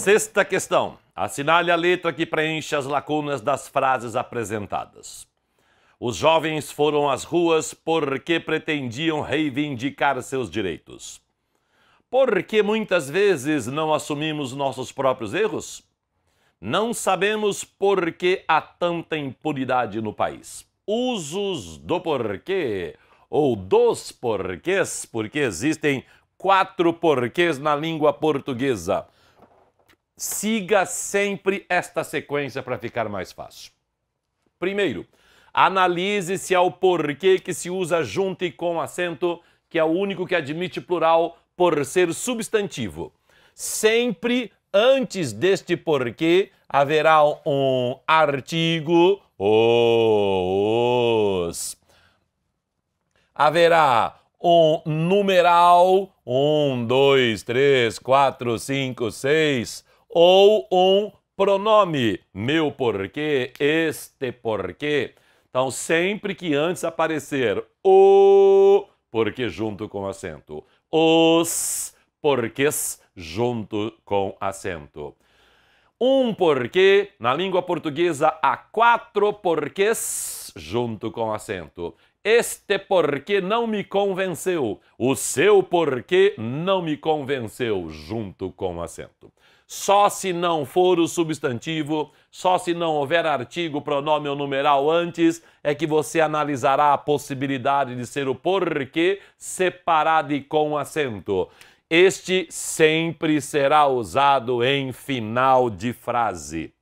Sexta questão. Assinale a letra que preenche as lacunas das frases apresentadas. Os jovens foram às ruas porque pretendiam reivindicar seus direitos. Porque muitas vezes não assumimos nossos próprios erros? Não sabemos por que há tanta impunidade no país. Usos do porquê ou dos porquês, porque existem quatro porquês na língua portuguesa. Siga sempre esta sequência para ficar mais fácil. Primeiro, analise se é o porquê que se usa junto e com acento, que é o único que admite plural por ser substantivo. Sempre antes deste porquê haverá um artigo os. Haverá um numeral um, dois, três, quatro, cinco, seis ou um pronome, meu porquê, este porquê. Então, sempre que antes aparecer o, porque junto com acento, os porquês junto com acento. Um porquê, na língua portuguesa, há quatro porquês junto com acento. Este porquê não me convenceu. O seu porquê não me convenceu, junto com acento só se não for o substantivo, só se não houver artigo, pronome ou numeral antes, é que você analisará a possibilidade de ser o porquê separado e com acento. Este sempre será usado em final de frase.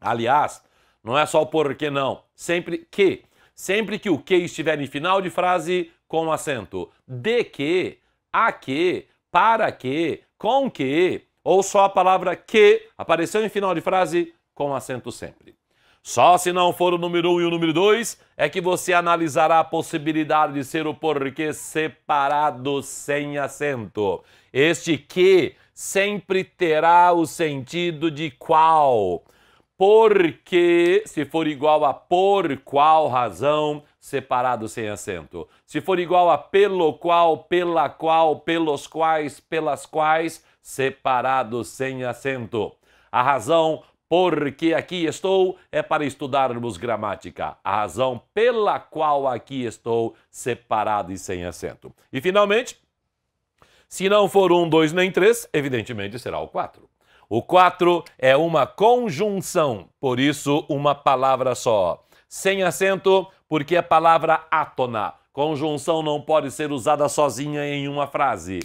Aliás, não é só o porquê não, sempre que. Sempre que o que estiver em final de frase com acento. De que, a que, para que, com que, ou só a palavra que apareceu em final de frase com acento sempre. Só se não for o número 1 um e o número 2 é que você analisará a possibilidade de ser o porquê separado sem acento. Este que sempre terá o sentido de qual. Porque, se for igual a por qual razão, separado sem acento. Se for igual a pelo qual, pela qual, pelos quais, pelas quais, separado sem acento. A razão porque aqui estou é para estudarmos gramática, a razão pela qual aqui estou separado e sem acento. E finalmente, se não for um, dois nem três, evidentemente será o quatro. O quatro é uma conjunção, por isso uma palavra só. Sem acento, porque é palavra átona. Conjunção não pode ser usada sozinha em uma frase.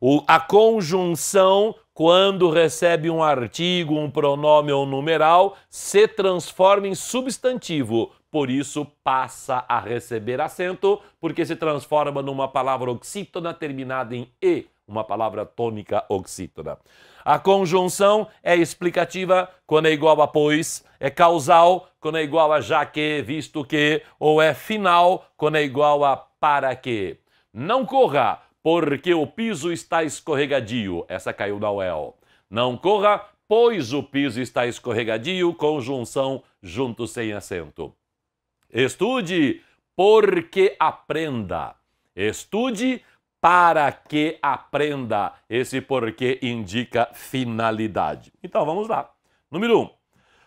O, a conjunção, quando recebe um artigo, um pronome ou um numeral, se transforma em substantivo. Por isso, passa a receber acento, porque se transforma numa palavra oxítona terminada em E, uma palavra tônica oxítona. A conjunção é explicativa quando é igual a pois, é causal quando é igual a já que, visto que, ou é final quando é igual a para que. Não corra! porque o piso está escorregadio. Essa caiu da UEL. Não corra, pois o piso está escorregadio, conjunção junto sem acento. Estude, porque aprenda. Estude para que aprenda. Esse porque indica finalidade. Então vamos lá. Número 1. Um,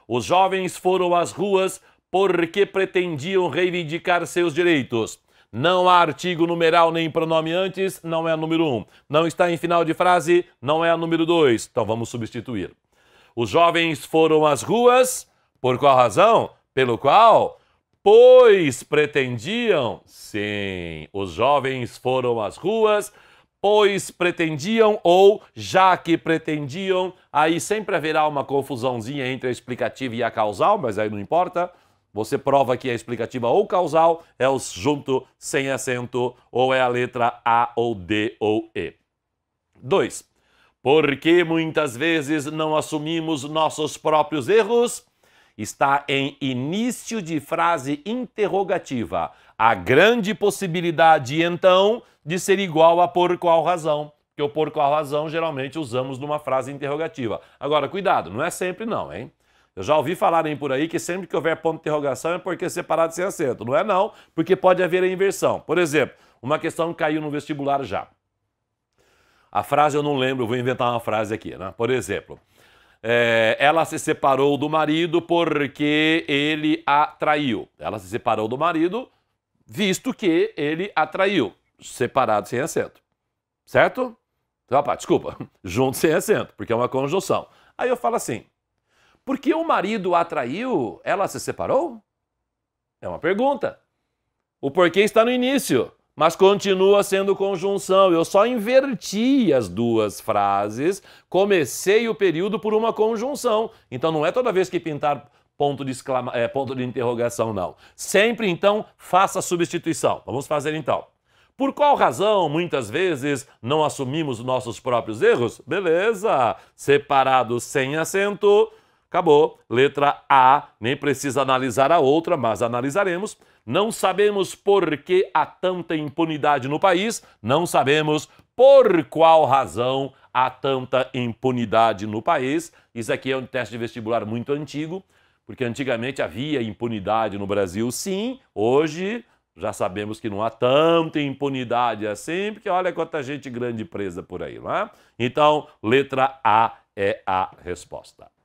os jovens foram às ruas porque pretendiam reivindicar seus direitos. Não há artigo numeral nem pronome antes, não é a número 1. Um. Não está em final de frase, não é a número 2. Então vamos substituir. Os jovens foram às ruas, por qual razão? Pelo qual? Pois pretendiam. Sim, os jovens foram às ruas, pois pretendiam ou já que pretendiam. Aí sempre haverá uma confusãozinha entre a explicativa e a causal, mas aí não importa. Você prova que é explicativa ou causal, é o junto sem acento, ou é a letra A ou D ou E. 2. Porque muitas vezes não assumimos nossos próprios erros? Está em início de frase interrogativa. A grande possibilidade, então, de ser igual a por qual razão. Que o por qual razão geralmente usamos numa frase interrogativa. Agora, cuidado, não é sempre não, hein? Eu já ouvi falarem por aí que sempre que houver ponto de interrogação é porque separado sem acento. Não é não, porque pode haver a inversão. Por exemplo, uma questão caiu no vestibular já. A frase eu não lembro, vou inventar uma frase aqui, né? Por exemplo, é, ela se separou do marido porque ele a traiu. Ela se separou do marido visto que ele a traiu. Separado sem acento. Certo? Então, opa, desculpa, junto sem acento, porque é uma conjunção. Aí eu falo assim, porque o marido a traiu, ela se separou? É uma pergunta. O porquê está no início, mas continua sendo conjunção. Eu só inverti as duas frases, comecei o período por uma conjunção. Então não é toda vez que pintar ponto de, exclama... é, ponto de interrogação, não. Sempre então faça a substituição. Vamos fazer então. Por qual razão muitas vezes não assumimos nossos próprios erros? Beleza! Separado sem acento, Acabou. Letra A, nem precisa analisar a outra, mas analisaremos. Não sabemos por que há tanta impunidade no país, não sabemos por qual razão há tanta impunidade no país. Isso aqui é um teste de vestibular muito antigo, porque antigamente havia impunidade no Brasil, sim, hoje já sabemos que não há tanta impunidade assim, porque olha quanta gente grande presa por aí, não é? Então, letra A é a resposta.